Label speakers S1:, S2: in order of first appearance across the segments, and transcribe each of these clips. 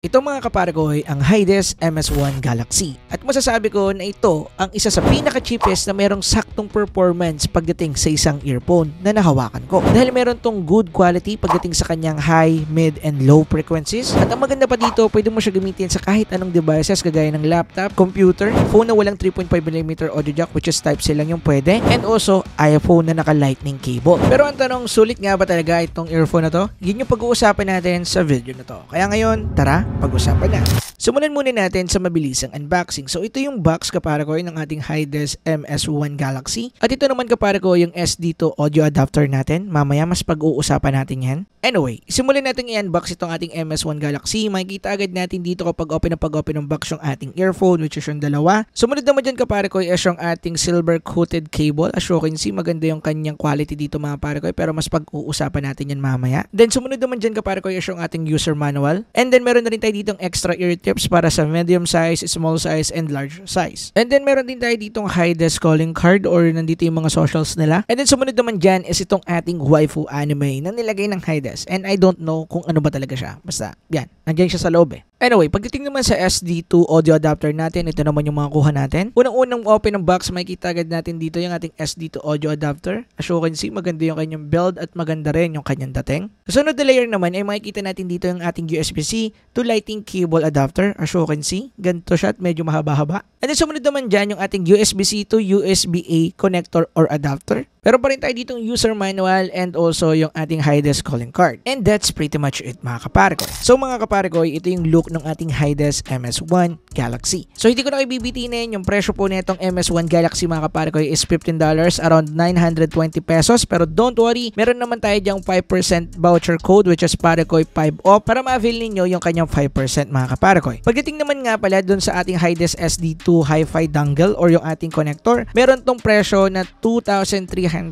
S1: Ito mga ko ay ang Hides MS1 Galaxy at masasabi ko na ito ang isa sa pinaka-cheapest na mayroong saktong performance pagdating sa isang earphone na nahawakan ko. Dahil meron tong good quality pagdating sa kanyang high, mid, and low frequencies at ang maganda pa dito pwede mo siya gamitin sa kahit anong devices kagaya ng laptop, computer, phone na walang 3.5mm audio jack which is type C lang yung pwede and also iPhone na naka lightning cable. Pero ang tanong, sulit nga ba talaga itong earphone na to? Yun yung pag-uusapan natin sa video na to. Kaya ngayon, tara! pag-usapan natin. Simulan muna natin sa mabilisang unboxing. So ito yung box kapara ko ng ating Hides MS1 Galaxy. At ito naman kapara ko yung SD 2 audio adapter natin. Mamaya mas pag-uusapan natin yan. Anyway, simulan natin i-unbox itong ating MS1 Galaxy. Makikita agad natin dito kapag open na pag-open ng box yung ating earphone which is yung dalawa. Sumunod naman dyan kapara ko is yung ating silver coated cable. As you can see, maganda yung kanyang quality dito mga pare ko. Pero mas pag-uusapan natin yan mamaya. Then sumunod naman dyan kapara ko is yung ating user manual. And then meron na rin tayo dito extra ear chips para sa medium size, small size, and large size. And then meron din tayo ditong high-desk calling card or nandito yung mga socials nila. And then sumunod naman dyan is itong ating waifu anime na nilagay ng high-desk. And I don't know kung ano ba talaga siya. Basta, yan. Nandiyan siya sa loob eh. Anyway, pagdating naman sa SD2 audio adapter natin, ito naman yung mga kuha natin. Unang-unang open ng box, makikita agad natin dito yung ating SD2 audio adapter. As you can see, maganda yung kanyang build at maganda rin yung kanyang dating. Sunod na layer naman ay makikita natin dito yung ating USB-C to lighting cable adapter water see. Ganito siya at medyo mahaba-haba. And then sumunod naman dyan yung ating USB-C to USB-A connector or adapter. Pero pa rin tayo ditong user manual and also yung ating Hides calling card. And that's pretty much it mga kapare So mga kapare ito yung look ng ating Hides MS1 Galaxy. So hindi ko na kayo bibitinin, yung presyo po nitong MS1 Galaxy mga kapare ko is $15, around 920 pesos. Pero don't worry, meron naman tayo dyang 5% voucher code which is Parekoy 5 off para ma-avail ninyo yung kanyang 5% mga kapare Bitcoin. Pagdating naman nga pala doon sa ating Hides SD2 Hi-Fi dongle or yung ating connector, meron tong presyo na 2,303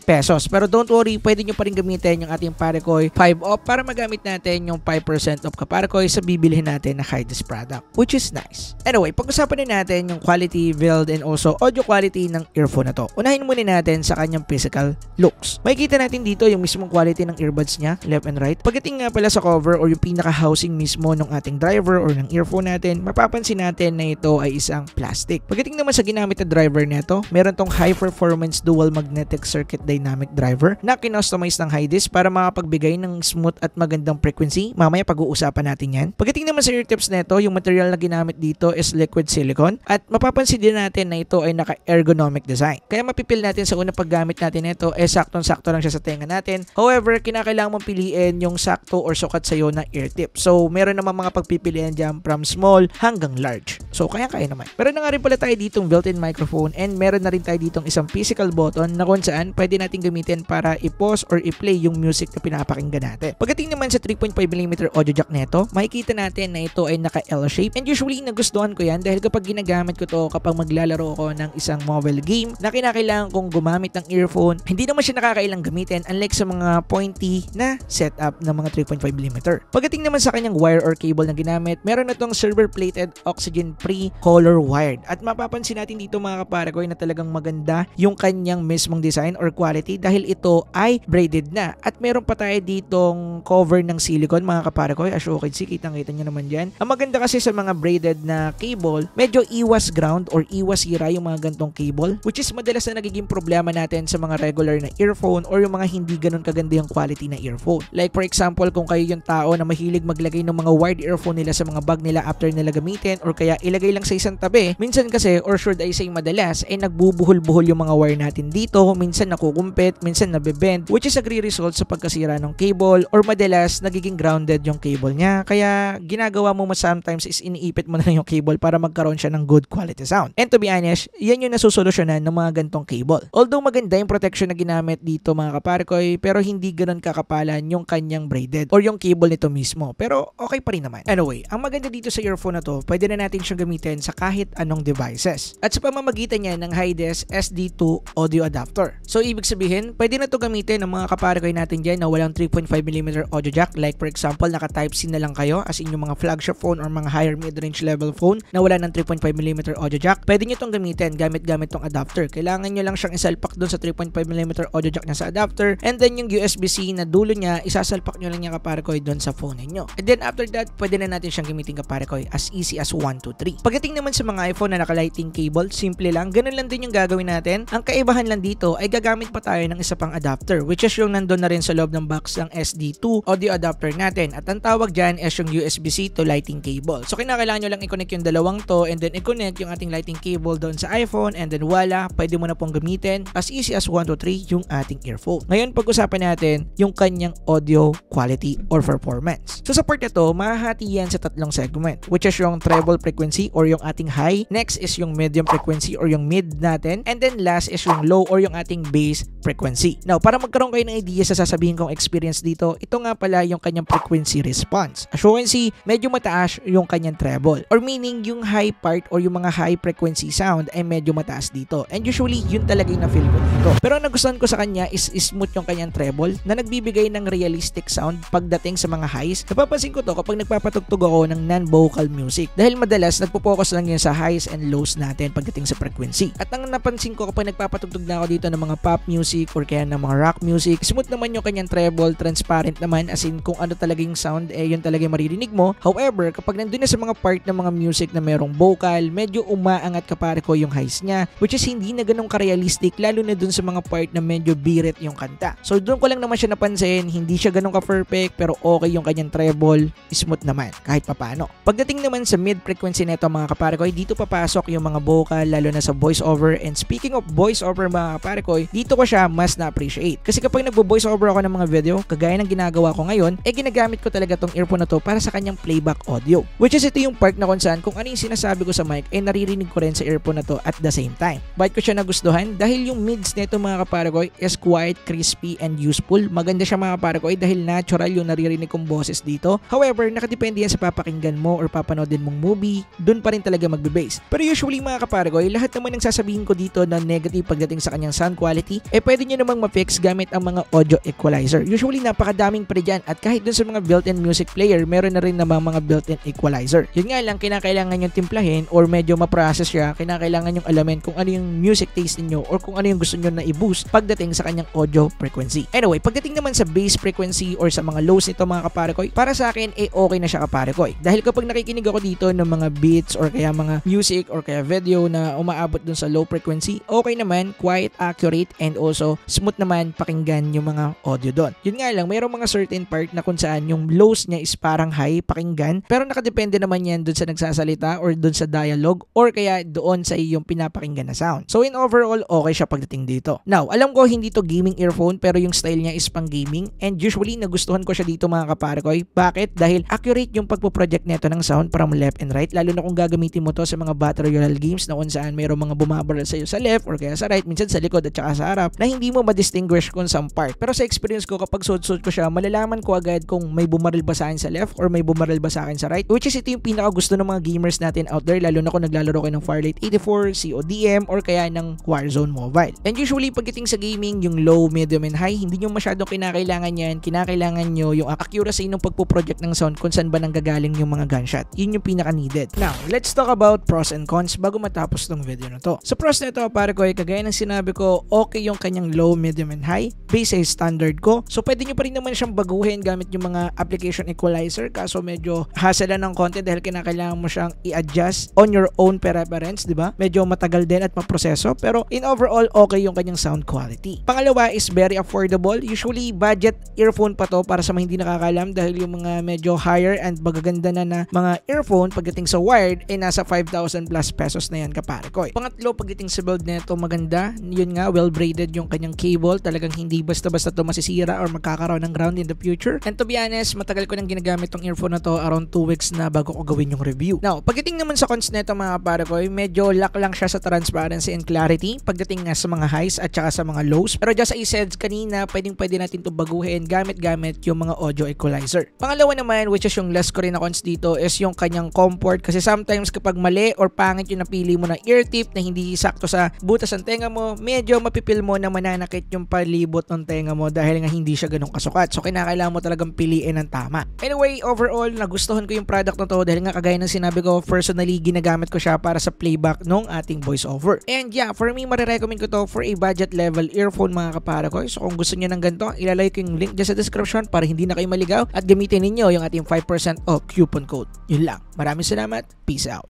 S1: pesos. Pero don't worry, pwede nyo pa rin gamitin yung ating Parecoy 5 off para magamit natin yung 5% off ka Parecoy sa bibilihin natin na Hides product, which is nice. Anyway, pag-usapan din natin yung quality, build, and also audio quality ng earphone na to. Unahin muna natin sa kanyang physical looks. Makikita natin dito yung mismong quality ng earbuds niya, left and right. Pagdating nga pala sa cover or yung pinaka-housing mismo ng ating driver or ng earphone natin, mapapansin natin na ito ay isang plastic. Pagdating naman sa ginamit na driver nito, meron tong high performance dual magnetic circuit dynamic driver na kinustomize ng Hydis para makapagbigay ng smooth at magandang frequency. Mamaya pag-uusapan natin yan. Pagdating naman sa ear tips nito, yung material na ginamit dito is liquid silicone at mapapansin din natin na ito ay naka-ergonomic design. Kaya mapipil natin sa unang paggamit natin nito, eh saktong-sakto lang siya sa tenga natin. However, kinakailangan mong piliin yung sakto or sukat sa iyo na ear tip. So, meron naman mga pagpipilian yan dyan from small hanggang large. So, kaya-kaya naman. Meron na nga rin pala tayo ditong built-in microphone and meron na rin tayo ditong isang physical button na kung saan pwede natin gamitin para i-pause or i-play yung music na pinapakinggan natin. Pagdating naman sa 3.5mm audio jack nito, makikita natin na ito ay naka L-shape and usually nagustuhan ko yan dahil kapag ginagamit ko to kapag maglalaro ako ng isang mobile game na kinakailangan kong gumamit ng earphone, hindi naman siya nakakailang gamitin unlike sa mga pointy na setup ng mga 3.5mm. Pagdating naman sa kanyang wire or cable na ginamit, gamit, meron itong tong silver plated oxygen free color wired. At mapapansin natin dito mga kaparagoy na talagang maganda yung kanyang mismong design or quality dahil ito ay braided na. At meron pa tayo ditong cover ng silicone mga kaparagoy. As you can see, kitang-kita nyo naman dyan. Ang maganda kasi sa mga braided na cable, medyo iwas ground or iwas ira yung mga gantong cable which is madalas na nagiging problema natin sa mga regular na earphone or yung mga hindi ganun kaganda yung quality na earphone. Like for example, kung kayo yung tao na mahilig maglagay ng mga wired earphone nila sa mga bag nila after nila gamitin or kaya ilagay lang sa isang tabi. Minsan kasi or should I say madalas ay eh, nagbubuhol-buhol yung mga wire natin dito, minsan nakukumpit, minsan nabebend which is nagre-result sa pagkasira ng cable or madalas nagiging grounded yung cable niya. Kaya ginagawa mo sometimes is iniipit mo na yung cable para magkaroon siya ng good quality sound. And to be honest, yan yung nasusolusyonan ng mga gantong cable. Although maganda yung protection na ginamit dito mga kaparkoy, pero hindi ganun kakapalan yung kanyang braided or yung cable nito mismo. Pero okay pa rin naman. Anyway, ang maganda dito sa earphone na to, pwede na natin siyang gamitin sa kahit anong devices. At sa pamamagitan niya ng hi Hides SD2 audio adapter. So ibig sabihin, pwede na to gamitin ng mga kaparekoy natin diyan na walang 3.5mm audio jack. Like for example, naka type C na lang kayo as in yung mga flagship phone or mga higher mid-range level phone na wala ng 3.5mm audio jack. Pwede nyo tong gamitin gamit-gamit tong adapter. Kailangan nyo lang siyang isalpak doon sa 3.5mm audio jack na sa adapter and then yung USB-C na dulo niya, isasalpak nyo lang niya kaparekoy doon sa phone niyo. And then after that, pwede na natin siyang kailangan ka pare ko as easy as 1, 2, 3. Pagdating naman sa mga iPhone na naka nakalighting cable, simple lang. Ganun lang din yung gagawin natin. Ang kaibahan lang dito ay gagamit pa tayo ng isa pang adapter which is yung nandun na rin sa loob ng box ng SD2 audio adapter natin. At ang tawag dyan is yung USB-C to lighting cable. So kinakailangan nyo lang i-connect yung dalawang to and then i-connect yung ating lighting cable doon sa iPhone and then wala, pwede mo na pong gamitin as easy as 1, 2, 3 yung ating earphone. Ngayon pag-usapan natin yung kanyang audio quality or performance. So sa part na to, mahahati yan sa tatlo tatlong segment which is yung treble frequency or yung ating high. Next is yung medium frequency or yung mid natin. And then last is yung low or yung ating bass frequency. Now, para magkaroon kayo ng idea sa sasabihin kong experience dito, ito nga pala yung kanyang frequency response. As you can see, medyo mataas yung kanyang treble. Or meaning yung high part or yung mga high frequency sound ay medyo mataas dito. And usually, yun talaga yung na-feel ko dito. Pero ang nagustuhan ko sa kanya is, is smooth yung kanyang treble na nagbibigay ng realistic sound pagdating sa mga highs. Napapansin ko to kapag nagpapatugtog ako pagbubuo ng non-vocal music. Dahil madalas nagpo-focus lang yan sa highs and lows natin pagdating sa frequency. At ang napansin ko kapag nagpapatugtog na ako dito ng mga pop music or kaya ng mga rock music, smooth naman yung kanyang treble, transparent naman as in kung ano talagang sound eh yun talaga maririnig mo. However, kapag nandun na sa mga part ng mga music na merong vocal, medyo umaangat kapare ko yung highs niya which is hindi na ganun ka-realistic lalo na dun sa mga part na medyo birit yung kanta. So doon ko lang naman siya napansin, hindi siya ganun ka-perfect pero okay yung kanyang treble, smooth naman. Kahit kahit papano. Pagdating naman sa mid-frequency neto mga kaparekoy, dito papasok yung mga vocal lalo na sa voiceover and speaking of voiceover mga kaparekoy, dito ko siya mas na-appreciate. Kasi kapag nagvo-voiceover ako ng mga video, kagaya ng ginagawa ko ngayon, eh ginagamit ko talaga tong earphone na to para sa kanyang playback audio. Which is ito yung part na kung saan kung ano yung sinasabi ko sa mic, eh naririnig ko rin sa earphone na to at the same time. Bakit ko siya nagustuhan? Dahil yung mids nito mga kaparekoy is quite crispy, and useful. Maganda siya mga kaparekoy dahil natural yung naririnig kong boses dito. However, nakadepende yan sa papakinggan mo or papanoodin mong movie, doon pa rin talaga magbe-base. Pero usually mga kapargoy, eh, lahat naman ng sasabihin ko dito na negative pagdating sa kanyang sound quality, eh pwede nyo namang ma-fix gamit ang mga audio equalizer. Usually napakadaming pre dyan at kahit dun sa mga built-in music player, meron na rin namang mga built-in equalizer. Yun nga lang, kinakailangan yung timplahin or medyo ma-process siya, kinakailangan yung alamin kung ano yung music taste niyo or kung ano yung gusto niyo na i-boost pagdating sa kanyang audio frequency. Anyway, pagdating naman sa bass frequency or sa mga lows nito mga kaparekoy, para sa akin, eh okay na siya kaparekoy. Oy, dahil kapag nakikinig ako dito ng mga beats or kaya mga music or kaya video na umaabot dun sa low frequency, okay naman, quiet, accurate, and also smooth naman pakinggan yung mga audio doon. Yun nga lang, mayroong mga certain part na kung saan yung lows niya is parang high pakinggan, pero nakadepende naman yan dun sa nagsasalita or dun sa dialogue or kaya doon sa iyong pinapakinggan na sound. So in overall, okay siya pagdating dito. Now, alam ko hindi to gaming earphone pero yung style niya is pang gaming and usually nagustuhan ko siya dito mga kapare ko. Bakit? Dahil accurate yung pagpo project nito ng sound from left and right lalo na kung gagamitin mo to sa mga battle royale games na kung saan mayroong mga bumabaral iyo sa left or kaya sa right minsan sa likod at saka sa harap na hindi mo ma-distinguish kung saan part pero sa experience ko kapag suot-suot ko siya malalaman ko agad kung may bumaril ba sa akin sa left or may bumaril ba sa akin sa right which is ito yung pinaka gusto ng mga gamers natin out there lalo na kung naglalaro kayo ng Firelight 84, CODM or kaya ng Warzone Mobile and usually pagdating sa gaming yung low, medium and high hindi nyo masyadong kinakailangan yan kinakailangan nyo yung accuracy ng pagpo-project ng sound kung saan ba nanggagaling galing yung mga gunshot. Yun yung pinaka-needed. Now, let's talk about pros and cons bago matapos tong video na to. Sa pros nito, pare ko ay eh, kagaya ng sinabi ko, okay yung kanyang low, medium, and high based sa standard ko. So, pwede nyo pa rin naman siyang baguhin gamit yung mga application equalizer kaso medyo hassle ng konti dahil kinakailangan mo siyang i-adjust on your own preference, di ba? Medyo matagal din at maproseso pero in overall, okay yung kanyang sound quality. Pangalawa is very affordable. Usually, budget earphone pa to para sa mga hindi nakakalam dahil yung mga medyo higher and magagan ganda na na mga earphone pagdating sa wired ay eh, nasa 5,000 plus pesos na yan kapare ko. Eh. Pangatlo pagdating sa build nito maganda, yun nga well braided yung kanyang cable, talagang hindi basta-basta to masisira or magkakaroon ng ground in the future. And to be honest, matagal ko nang ginagamit tong earphone na to around 2 weeks na bago ko gawin yung review. Now, pagdating naman sa cons nito mga pare ko, eh, medyo lack lang siya sa transparency and clarity pagdating nga sa mga highs at saka sa mga lows. Pero just I said kanina, pwedeng pwede natin to baguhin gamit-gamit yung mga audio equalizer. Pangalawa naman, which is yung less ko rin ako cons dito is yung kanyang comfort kasi sometimes kapag mali or pangit yung napili mo na ear tip na hindi sakto sa butas ng tenga mo, medyo mapipil mo na mananakit yung palibot ng tenga mo dahil nga hindi siya ganun kasukat. So kinakailangan mo talagang piliin ng tama. Anyway, overall, nagustuhan ko yung product na to dahil nga kagaya ng sinabi ko, personally ginagamit ko siya para sa playback ng ating voiceover. And yeah, for me, marirecommend ko to for a budget level earphone mga kapara ko. So kung gusto niyo ng ganito, ilalagay ko yung link dyan sa description para hindi na kayo maligaw at gamitin ninyo yung ating 5% off coupon code. Yun lang. Maraming salamat. Peace out.